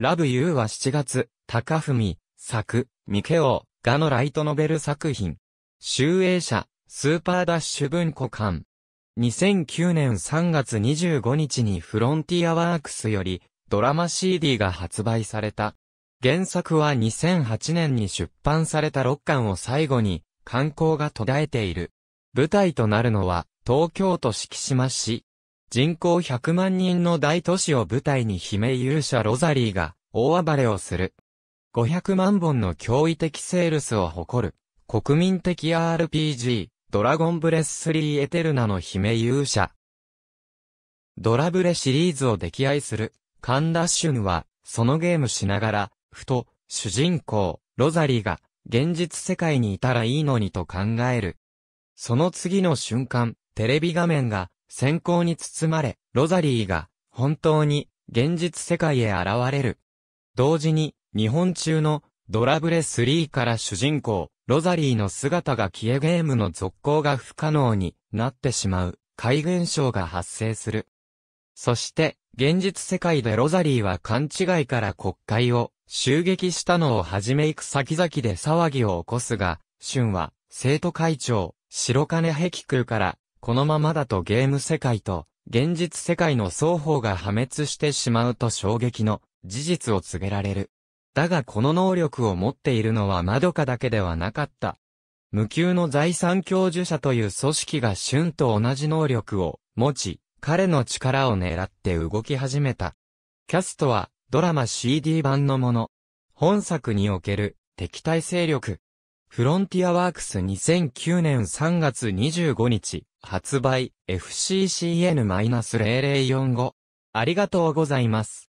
ラブユーは7月、高文、作、ミケオ、ガのライトノベル作品。集英社、スーパーダッシュ文庫館。2009年3月25日にフロンティアワークスよりドラマ CD が発売された。原作は2008年に出版された6巻を最後に観光が途絶えている。舞台となるのは東京都敷島市人口100万人の大都市を舞台に姫勇者ロザリーが大暴れをする。500万本の驚異的セールスを誇る、国民的 RPG、ドラゴンブレス3エテルナの姫勇者。ドラブレシリーズを溺愛する、カンダッシュンは、そのゲームしながら、ふと、主人公、ロザリーが、現実世界にいたらいいのにと考える。その次の瞬間、テレビ画面が、閃光に包まれ、ロザリーが本当に現実世界へ現れる。同時に、日本中のドラブレ3から主人公、ロザリーの姿が消えゲームの続行が不可能になってしまう怪現象が発生する。そして、現実世界でロザリーは勘違いから国会を襲撃したのをはじめ行く先々で騒ぎを起こすが、春は生徒会長、白金壁空からこのままだとゲーム世界と現実世界の双方が破滅してしまうと衝撃の事実を告げられる。だがこの能力を持っているのはマドカだけではなかった。無給の財産教授者という組織がシュンと同じ能力を持ち、彼の力を狙って動き始めた。キャストはドラマ CD 版のもの。本作における敵対勢力。フロンティアワークス2009年3月25日、発売 FCCN-0045。ありがとうございます。